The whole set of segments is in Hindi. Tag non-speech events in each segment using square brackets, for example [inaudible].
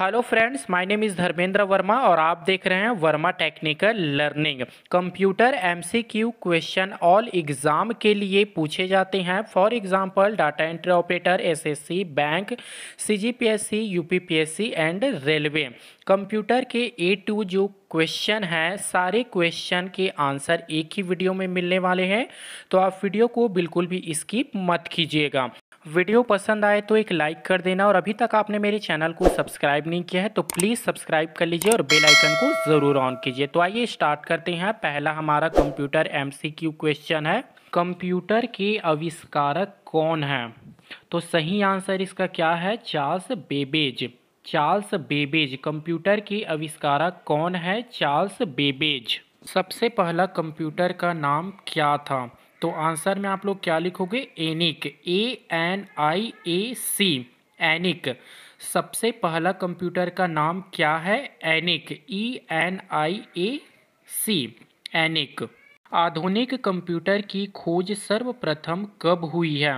hello friends my name is Dharmendra Verma और आप देख रहे हैं Verma technical learning computer MCQ question all exam के लिए पूछे जाते हैं for example data entry operator SSC bank CGPSC UPPSC and railway computer के ए टू जो क्वेश्चन हैं सारे क्वेश्चन के आंसर एक ही वीडियो में मिलने वाले हैं तो आप वीडियो को बिल्कुल भी स्कीप मत कीजिएगा वीडियो पसंद आए तो एक लाइक कर देना और अभी तक आपने मेरे चैनल को सब्सक्राइब नहीं किया है तो प्लीज़ सब्सक्राइब कर लीजिए और बेल आइकन को ज़रूर ऑन कीजिए तो आइए स्टार्ट करते हैं पहला हमारा कंप्यूटर एमसीक्यू क्वेश्चन है कंप्यूटर के आविष्कारक कौन है तो सही आंसर इसका क्या है Charles Babbage Charles Babbage computer के आविष्कारक कौन है चार्ल्स बेबेज सबसे पहला कंप्यूटर का नाम क्या था तो आंसर में आप लोग क्या लिखोगे एनिक ए एन आई ए सी एनिक सबसे पहला कंप्यूटर का नाम क्या है एनिक ई एन आई ए सी एनिक आधुनिक कंप्यूटर की खोज सर्वप्रथम कब हुई है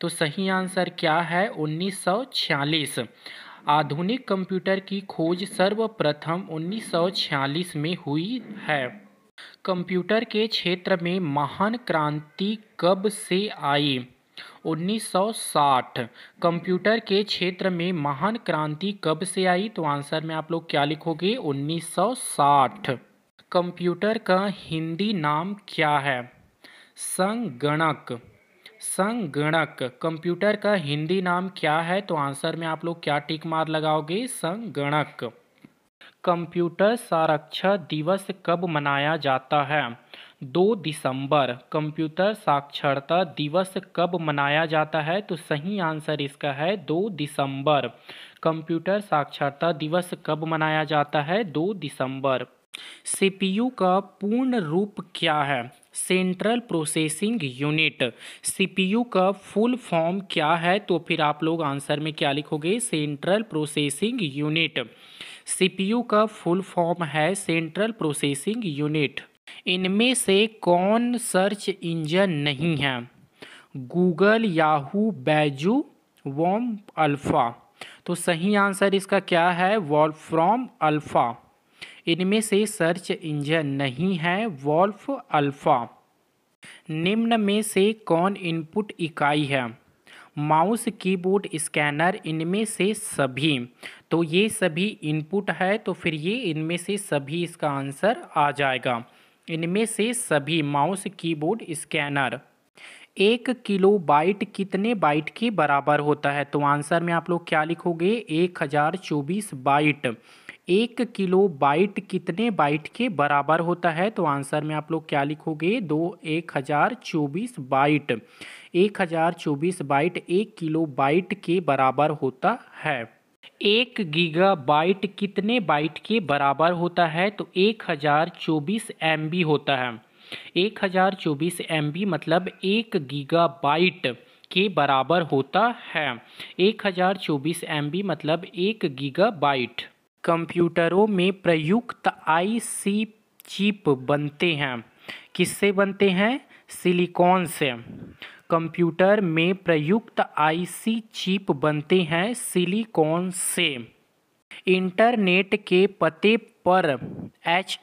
तो सही आंसर क्या है 1946 आधुनिक कंप्यूटर की खोज सर्वप्रथम 1946 में हुई है कंप्यूटर के क्षेत्र में महान क्रांति कब से आई 1960 कंप्यूटर के क्षेत्र में महान क्रांति कब से आई तो आंसर में आप लोग क्या लिखोगे 1960 कंप्यूटर का हिंदी नाम क्या है संगणक संगणक कंप्यूटर का हिंदी नाम क्या है तो आंसर में आप लोग क्या टिक मार लगाओगे संगणक कंप्यूटर साक्षरता दिवस कब मनाया जाता है दो दिसंबर कंप्यूटर साक्षरता दिवस कब मनाया जाता है तो सही आंसर इसका है दो दिसंबर कंप्यूटर साक्षरता दिवस कब मनाया जाता है दो दिसंबर सीपीयू का पूर्ण रूप क्या है सेंट्रल प्रोसेसिंग यूनिट सीपीयू का फुल फॉर्म क्या है तो फिर आप लोग आंसर में क्या लिखोगे सेंट्रल प्रोसेसिंग यूनिट सीपीयू का फुल फॉर्म है सेंट्रल प्रोसेसिंग यूनिट इनमें से कौन सर्च इंजन नहीं है गूगल याहू बैजू वॉम अल्फ़ा तो सही आंसर इसका क्या है वॉल्फ फ्रॉम अल्फ़ा इनमें से सर्च इंजन नहीं है वॉल्फ अल्फ़ा निम्न में से कौन इनपुट इकाई है माउस कीबोर्ड स्कैनर इनमें से सभी तो ये सभी इनपुट है तो फिर ये इनमें से सभी इसका आंसर आ जाएगा इनमें से सभी माउस कीबोर्ड स्कैनर एक किलो बाइट कितने बाइट के बराबर होता है तो आंसर में आप लोग क्या लिखोगे एक हज़ार चौबीस बाइट एक किलो बाइट कितने बाइट के बराबर होता है तो आंसर में आप लोग क्या लिखोगे दो एक हज़ार चौबीस बाइट एक हजार चौबीस बाइट एक किलो बाइट के बराबर होता है एक गीगा बाइट कितने बाइट के बराबर होता है तो एक हजार चौबीस एम होता है एक हजार चौबीस एम मतलब एक गीगा बाइट के बराबर होता है एक हजार चौबीस एम मतलब एक गीगा बाइट कंप्यूटरों में प्रयुक्त आईसी चिप बनते हैं किससे बनते हैं सिलिकॉन से कंप्यूटर में प्रयुक्त आईसी चिप बनते हैं सिलिकॉन से इंटरनेट के पते पर एच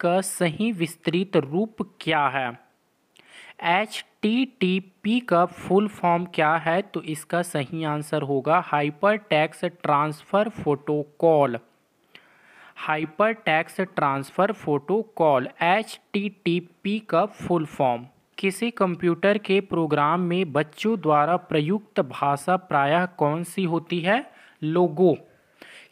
का सही विस्तृत रूप क्या है एच टी टी पी का फुल फॉर्म क्या है तो इसका सही आंसर होगा hyper text transfer protocol hyper text transfer protocol H T T P का फुल फॉर्म किसी कंप्यूटर के प्रोग्राम में बच्चों द्वारा प्रयुक्त भाषा प्रायः कौन सी होती है लोगो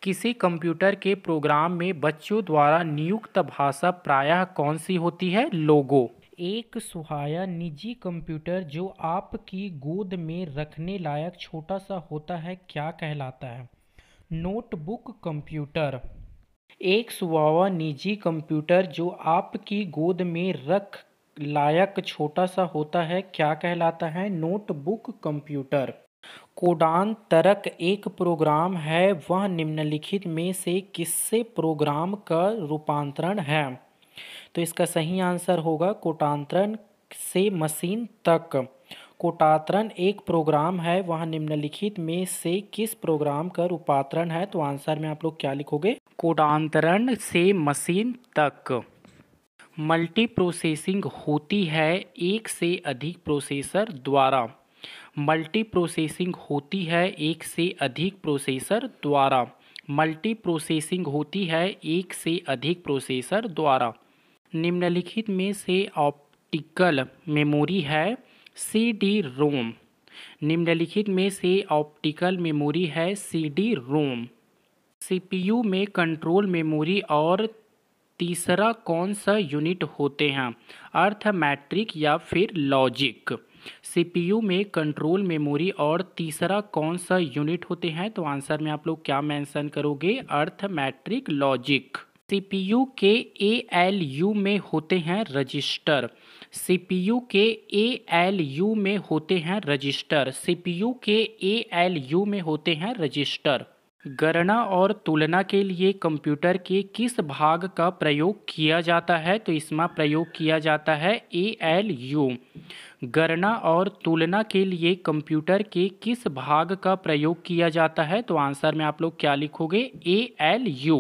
किसी कंप्यूटर के प्रोग्राम में बच्चों द्वारा नियुक्त भाषा प्रायः कौन सी होती है लोगो एक सुहाया निजी कंप्यूटर जो आपकी गोद में रखने लायक छोटा सा होता है क्या कहलाता है नोटबुक कंप्यूटर एक सुहावा निजी कंप्यूटर जो आपकी गोद में रख लायक छोटा सा होता है क्या कहलाता है नोटबुक कंप्यूटर कोडान तरक एक प्रोग्राम है वह निम्नलिखित में से किससे प्रोग्राम का रूपांतरण है तो इसका सही आंसर होगा कोटांतरण से मशीन तक कोटांतरण एक प्रोग्राम है वह निम्नलिखित में से किस प्रोग्राम का रूपांतरण है तो आंसर में आप लोग क्या लिखोगे कोटांतरण से मशीन तक मल्टी प्रोसेसिंग होती है एक से अधिक प्रोसेसर द्वारा मल्टी प्रोसेसिंग होती है एक से अधिक प्रोसेसर द्वारा मल्टी प्रोसेसिंग होती है एक से अधिक प्रोसेसर द्वारा निम्नलिखित में से ऑप्टिकल मेमोरी है सी डी रोम निम्नलिखित में से ऑप्टिकल मेमोरी है सी डी रोम यू में कंट्रोल मेमोरी और तीसरा कौन सा यूनिट होते हैं अर्थमैट्रिक या फिर लॉजिक सीपीयू में कंट्रोल मेमोरी और तीसरा कौन सा यूनिट होते हैं तो आंसर में आप लोग क्या मेंशन करोगे मैट्रिक लॉजिक सीपीयू के ए एल यू में होते हैं रजिस्टर सीपीयू के ए एल यू में होते हैं रजिस्टर सीपीयू के ए एल यू में होते हैं रजिस्टर गणना और तुलना के लिए कंप्यूटर के किस भाग का प्रयोग किया जाता है तो इसमें प्रयोग किया जाता है ए एल यू गणना और तुलना के लिए कंप्यूटर के किस भाग का प्रयोग किया जाता है तो आंसर में आप लोग क्या लिखोगे ए एल यू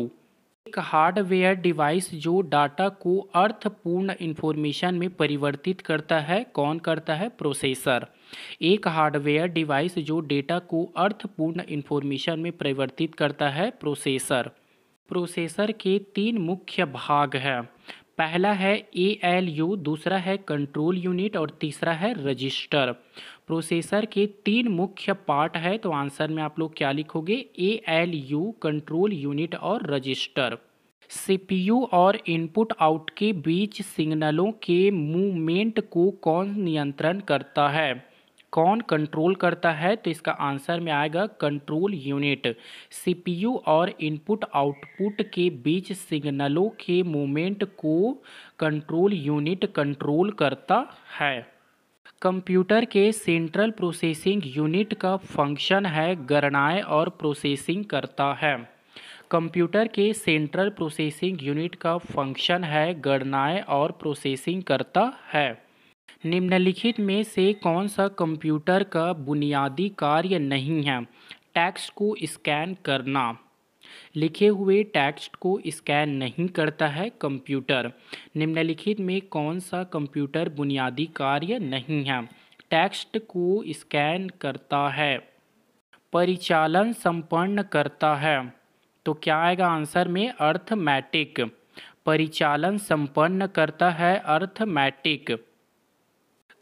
एक हार्डवेयर डिवाइस जो डाटा को अर्थपूर्ण इन्फॉर्मेशन में परिवर्तित करता है कौन करता है प्रोसेसर एक हार्डवेयर डिवाइस जो डेटा को अर्थपूर्ण इन्फॉर्मेशन में परिवर्तित करता है प्रोसेसर प्रोसेसर के तीन मुख्य भाग हैं पहला है ए एल यू दूसरा है कंट्रोल यूनिट और तीसरा है रजिस्टर प्रोसेसर के तीन मुख्य पार्ट है तो आंसर में आप लोग क्या लिखोगे A L U control unit और रजिस्टर सीपीयू और इनपुट आउट के बीच सिग्नलों के मूवमेंट को कौन नियंत्रण करता है कौन कंट्रोल करता है तो इसका आंसर में आएगा कंट्रोल यूनिट सीपीयू और इनपुट आउटपुट के बीच सिग्नलों के मूवमेंट को कंट्रोल यूनिट कंट्रोल करता है कंप्यूटर के सेंट्रल प्रोसेसिंग यूनिट का फंक्शन है गणनाएँ और प्रोसेसिंग करता है कंप्यूटर के सेंट्रल प्रोसेसिंग यूनिट का फंक्शन है गणनाएँ और प्रोसेसिंग करता है निम्नलिखित में से कौन सा कंप्यूटर का बुनियादी कार्य नहीं है टेक्स्ट को स्कैन करना लिखे हुए टेक्स्ट को स्कैन नहीं करता है कंप्यूटर निम्नलिखित में कौन सा कंप्यूटर बुनियादी कार्य नहीं है टेक्स्ट को स्कैन करता है परिचालन संपन्न करता है तो क्या आएगा आंसर में अर्थमैटिक परिचालन संपन्न करता है अर्थमैटिक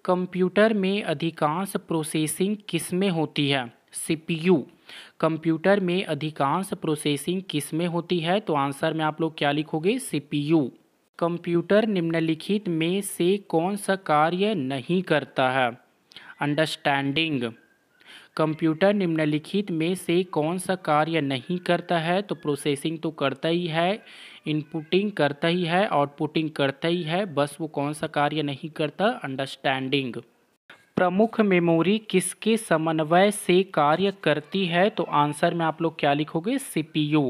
कंप्यूटर में अधिकांश प्रोसेसिंग किसमें होती है सीपीयू कंप्यूटर में अधिकांश प्रोसेसिंग किसमें होती है तो आंसर में आप लोग क्या लिखोगे सीपीयू कंप्यूटर निम्नलिखित में से कौन सा कार्य नहीं करता है अंडरस्टैंडिंग कंप्यूटर निम्नलिखित में से कौन सा कार्य नहीं करता है तो प्रोसेसिंग तो करता ही है इनपुटिंग करता ही है आउटपुटिंग करता ही है बस वो कौन सा कार्य नहीं करता अंडरस्टैंडिंग प्रमुख मेमोरी किसके समन्वय से कार्य करती है तो आंसर में आप लोग क्या लिखोगे सीपीयू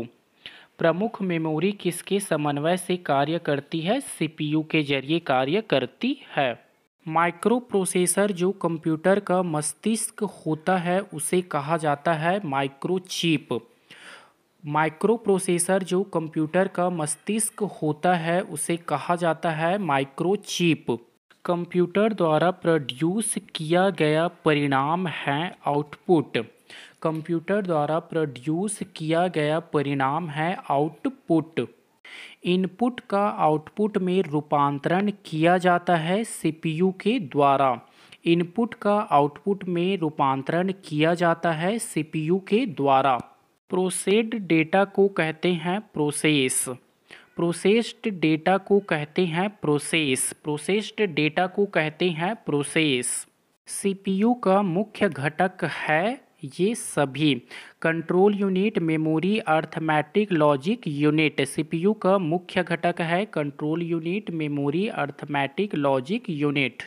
प्रमुख मेमोरी किसके समन्वय से कार्य करती है सीपीयू के जरिए कार्य करती है माइक्रो प्रोसेसर जो कंप्यूटर का मस्तिष्क होता है उसे कहा जाता है माइक्रोचिप माइक्रो प्रोसेसर जो कंप्यूटर का मस्तिष्क होता है उसे कहा जाता है माइक्रोचिप कंप्यूटर द्वारा प्रोड्यूस किया गया परिणाम है आउटपुट कंप्यूटर द्वारा प्रोड्यूस किया गया परिणाम है आउटपुट इनपुट का आउटपुट में रूपांतरण किया जाता है सीपीयू के द्वारा इनपुट का आउटपुट में रूपांतरण किया जाता है सीपीयू के द्वारा प्रोसेस्ड डेटा को कहते हैं प्रोसेस प्रोसेस्ड डेटा को कहते हैं प्रोसेस प्रोसेस्ड डेटा को कहते हैं प्रोसेस सीपीयू का मुख्य घटक है ये सभी control unit memory arithmetic logic unit CPU का मुख्य घटक है control unit memory arithmetic logic unit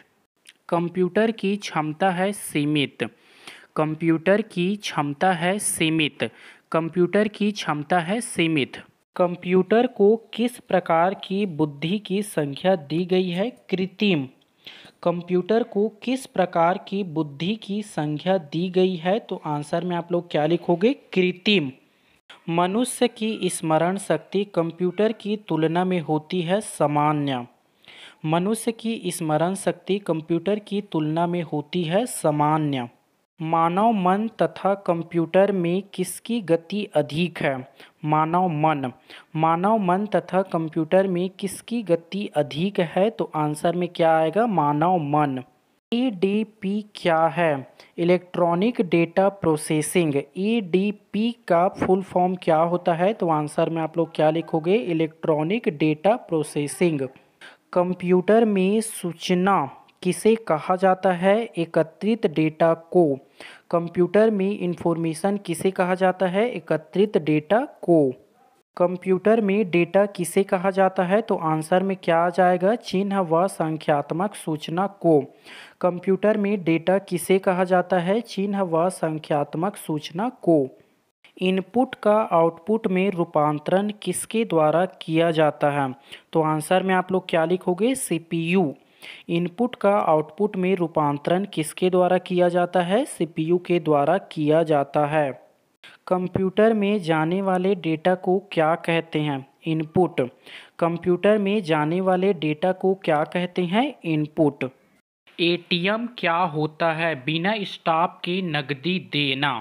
computer की क्षमता है सीमित कंप्यूटर की क्षमता है सीमित कंप्यूटर की क्षमता है सीमित कंप्यूटर को किस प्रकार की बुद्धि की संख्या दी गई है कृत्रिम कंप्यूटर को किस प्रकार की बुद्धि की संख्या दी गई है तो आंसर में आप लोग क्या लिखोगे कृत्रिम मनुष्य की स्मरण शक्ति कंप्यूटर की तुलना में होती है सामान्य मनुष्य की स्मरण शक्ति कंप्यूटर की तुलना में होती है सामान्य मानव मन तथा कंप्यूटर में किसकी गति अधिक है मानव मन मानव मन तथा कंप्यूटर में किसकी गति अधिक है तो आंसर में क्या आएगा मानव मन ईडीपी e क्या है electronic data processing EDP e का फुल फॉर्म क्या होता है तो आंसर में आप लोग क्या लिखोगे इलेक्ट्रॉनिक डेटा प्रोसेसिंग कंप्यूटर में सूचना किसे कहा जाता है एकत्रित डेटा को कंप्यूटर में इंफॉर्मेशन किसे कहा जाता है एकत्रित डेटा को कंप्यूटर में डेटा किसे कहा जाता है तो आंसर में क्या आ जाएगा चिन्ह व संख्यात्मक सूचना को कंप्यूटर में डेटा किसे कहा जाता है चिन्ह व संख्यात्मक सूचना को इनपुट का आउटपुट में रूपांतरण किसके द्वारा किया जाता है तो आंसर में आप लोग क्या लिखोगे सीपीयू इनपुट का आउटपुट में रूपांतरण किसके द्वारा किया जाता है सीपीयू के द्वारा किया जाता है कंप्यूटर में जाने वाले डेटा को क्या कहते हैं इनपुट कंप्यूटर में जाने वाले डेटा को क्या कहते हैं इनपुट एटीएम क्या होता है बिना स्टाफ के नकदी देना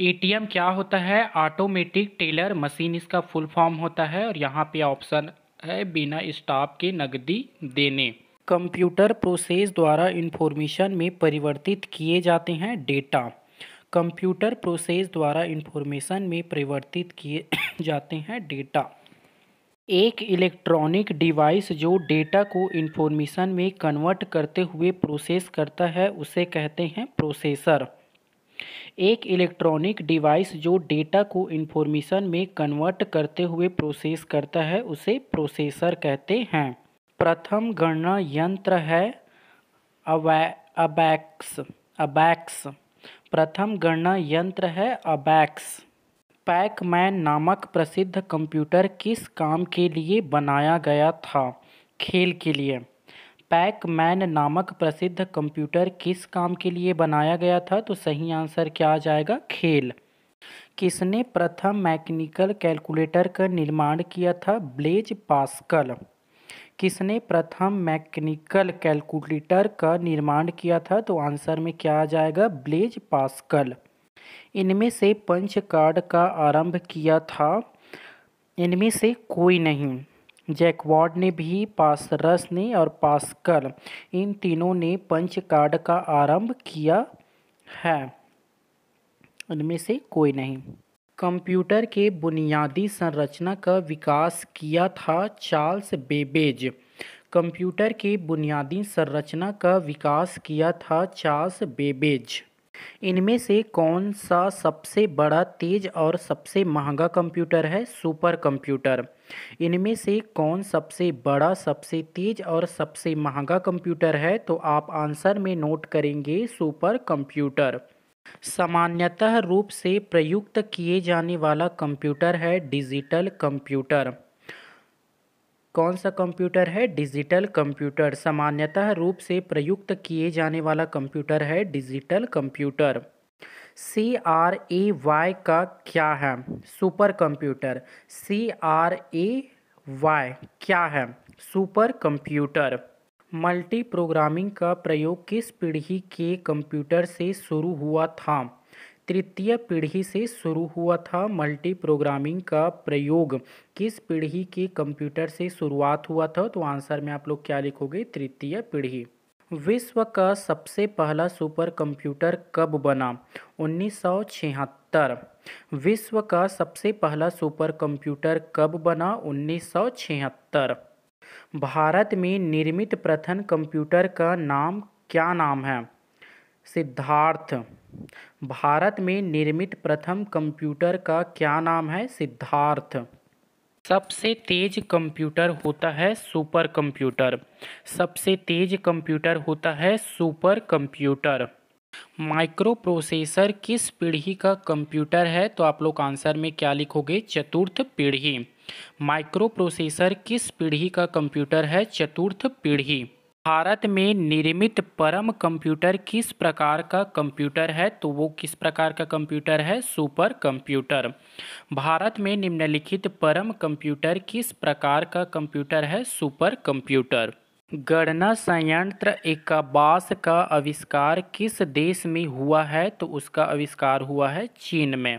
एटीएम क्या होता है ऑटोमेटिक टेलर मशीन इसका फुल फॉर्म होता है और यहाँ पे ऑप्शन है बिना स्टाफ के नकदी देने कंप्यूटर प्रोसेस द्वारा इन्फॉर्मेशन में परिवर्तित किए जाते हैं डेटा कंप्यूटर प्रोसेस द्वारा इन्फॉर्मेशन में परिवर्तित किए [coughs] जाते हैं डेटा एक इलेक्ट्रॉनिक डिवाइस जो डेटा को इन्फॉर्मेशन में कन्वर्ट करते हुए प्रोसेस करता है उसे कहते हैं प्रोसेसर एक इलेक्ट्रॉनिक डिवाइस जो डेटा को इन्फॉर्मेशन में कन्वर्ट करते हुए प्रोसेस करता है उसे प्रोसेसर कहते हैं प्रथम गणना यंत्र है अबैक्स अबैक्स प्रथम गणना यंत्र है अबैक्स पैकमैन नामक प्रसिद्ध कंप्यूटर किस काम के लिए बनाया गया था खेल के लिए पैकमैन नामक प्रसिद्ध कंप्यूटर किस काम के लिए बनाया गया था तो सही आंसर क्या आ जाएगा खेल किसने प्रथम मैकेनिकल कैलकुलेटर का निर्माण किया था ब्लेज पास्कल किसने प्रथम मैकेनिकल कैलकुलेटर का निर्माण किया था तो आंसर में क्या आ जाएगा ब्लेज पास्कल इनमें से पंच कार्ड का आरंभ किया था इनमें से कोई नहीं वार्ड ने भी पासरस ने और पास्कल इन तीनों ने पंच कार्ड का आरंभ किया है उनमें से कोई नहीं कंप्यूटर के बुनियादी संरचना का विकास किया था चार्ल्स बेबेज कंप्यूटर के बुनियादी संरचना का विकास किया था चार्ल्स बेबेज इनमें से कौन सा सबसे बड़ा तेज और सबसे महंगा कंप्यूटर है सुपर कंप्यूटर इनमें से कौन सबसे बड़ा सबसे तेज और सबसे महंगा कंप्यूटर है तो आप आंसर में नोट करेंगे सुपर कंप्यूटर सामान्यतः रूप से प्रयुक्त किए जाने वाला कंप्यूटर है डिजिटल कंप्यूटर कौन सा कंप्यूटर है डिजिटल कंप्यूटर सामान्यतः रूप से प्रयुक्त किए जाने वाला कंप्यूटर है digital computer C R A Y का क्या है super computer C R A Y क्या है सुपर कंप्यूटर मल्टी प्रोग्रामिंग का प्रयोग किस पीढ़ी के कंप्यूटर से शुरू हुआ था तृतीय पीढ़ी से शुरू हुआ था मल्टी प्रोग्रामिंग का प्रयोग किस पीढ़ी के कंप्यूटर से शुरुआत हुआ था तो आंसर में आप लोग क्या लिखोगे तृतीय पीढ़ी विश्व का सबसे पहला सुपर कंप्यूटर कब बना 1976 विश्व का सबसे पहला सुपर कंप्यूटर कब बना 1976 भारत में निर्मित प्रथम कंप्यूटर का नाम क्या नाम है सिद्धार्थ भारत में निर्मित प्रथम कंप्यूटर का क्या नाम है सिद्धार्थ सबसे तेज कंप्यूटर होता है सुपर कंप्यूटर सबसे तेज कंप्यूटर होता है सुपर कंप्यूटर माइक्रो प्रोसेसर किस पीढ़ी का कंप्यूटर है तो आप लोग आंसर में क्या लिखोगे चतुर्थ पीढ़ी माइक्रो प्रोसेसर किस पीढ़ी का कंप्यूटर है चतुर्थ पीढ़ी भारत में निर्मित परम कंप्यूटर किस प्रकार का कंप्यूटर है तो वो किस प्रकार का कंप्यूटर है सुपर कंप्यूटर भारत में निम्नलिखित परम कंप्यूटर किस प्रकार का कंप्यूटर है सुपर कंप्यूटर गणना संयंत्र एकाबास का आविष्कार किस देश में हुआ है तो उसका आविष्कार हुआ है चीन में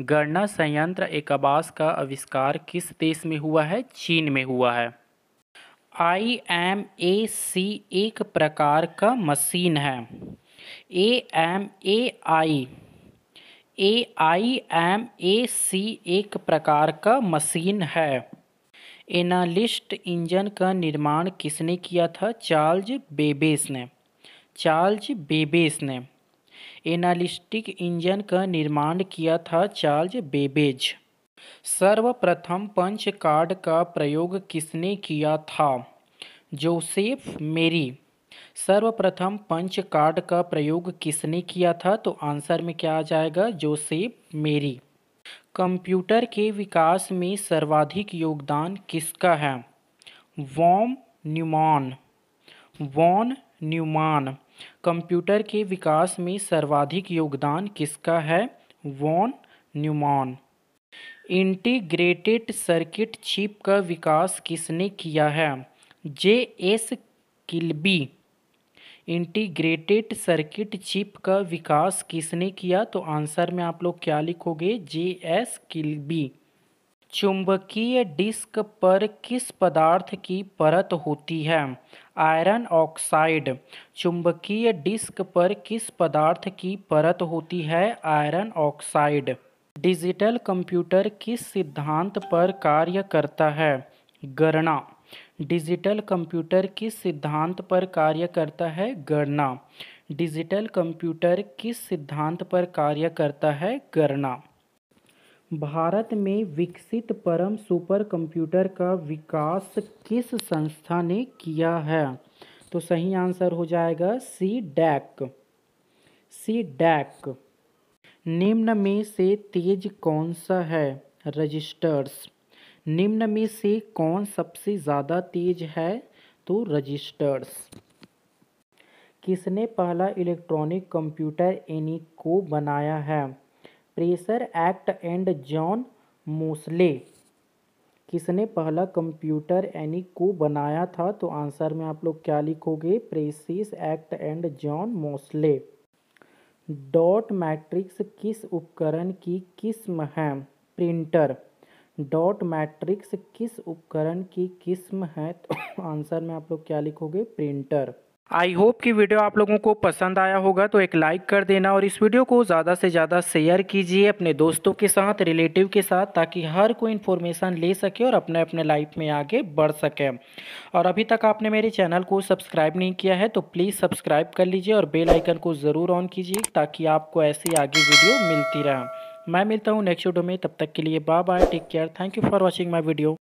गणना संयंत्र एकाबास का आविष्कार किस देश में हुआ है चीन में हुआ है आई एम ए सी एक प्रकार का मशीन है A M A I A I M A सी एक प्रकार का मशीन है एनालिस्ट इंजन का निर्माण किसने किया था चार्ल्ज बेबेस ने चार्ल्ज बेबेस ने एनालिस्टिक इंजन का निर्माण किया था चार्ल्ज बेबेज सर्वप्रथम पंच कार्ड का प्रयोग किसने किया था जोसेफ मेरी सर्वप्रथम पंच कार्ड का प्रयोग किसने किया था तो आंसर में क्या आ जाएगा जोसेफ मेरी कंप्यूटर के विकास में सर्वाधिक योगदान किसका है von Neumann von Neumann computer के विकास में सर्वाधिक योगदान किसका है von Neumann integrated circuit chip का विकास किसने किया है J S Kilby integrated circuit chip का विकास किसने किया तो आंसर में आप लोग क्या लिखोगे जे एस किल्बी चुंबकीय डिस्क पर किस पदार्थ की परत होती है आयरन ऑक्साइड चुंबकीय डिस्क पर किस पदार्थ की परत होती है आयरन ऑक्साइड डिजिटल कंप्यूटर किस सिद्धांत पर कार्य करता है गणना डिजिटल कंप्यूटर किस सिद्धांत पर कार्य करता है गणना डिजिटल कंप्यूटर किस सिद्धांत पर कार्य करता है गणना भारत में विकसित परम सुपर कंप्यूटर का विकास किस संस्था ने किया है तो सही आंसर हो जाएगा सी डैक सी डैक निम्न में से तेज कौन सा है रजिस्टर्स निम्न में से कौन सबसे ज़्यादा तेज है तो रजिस्टर्स किसने पहला इलेक्ट्रॉनिक कंप्यूटर एनी को बनाया है Presper Eckert and John Mauchly किसने पहला कंप्यूटर एनी को बनाया था तो आंसर में आप लोग क्या लिखोगे Presper Eckert and John Mauchly dot matrix किस उपकरण की किस्म है प्रिंटर डॉट मैट्रिक्स किस उपकरण की किस्म है तो आंसर में आप लोग क्या लिखोगे प्रिंटर आई होप कि वीडियो आप लोगों को पसंद आया होगा तो एक लाइक कर देना और इस वीडियो को ज़्यादा से ज़्यादा शेयर कीजिए अपने दोस्तों के साथ रिलेटिव के साथ ताकि हर कोई इन्फॉर्मेशन ले सके और अपने अपने लाइफ में आगे बढ़ सके और अभी तक आपने मेरे चैनल को सब्सक्राइब नहीं किया है तो प्लीज़ सब्सक्राइब कर लीजिए और बेल आइकन को ज़रूर ऑन कीजिए ताकि आपको ऐसी आगे वीडियो मिलती रहे मैं मिलता हूँ नेक्स्ट वीडियो में तब तक के लिए bye bye take care thank you for watching my video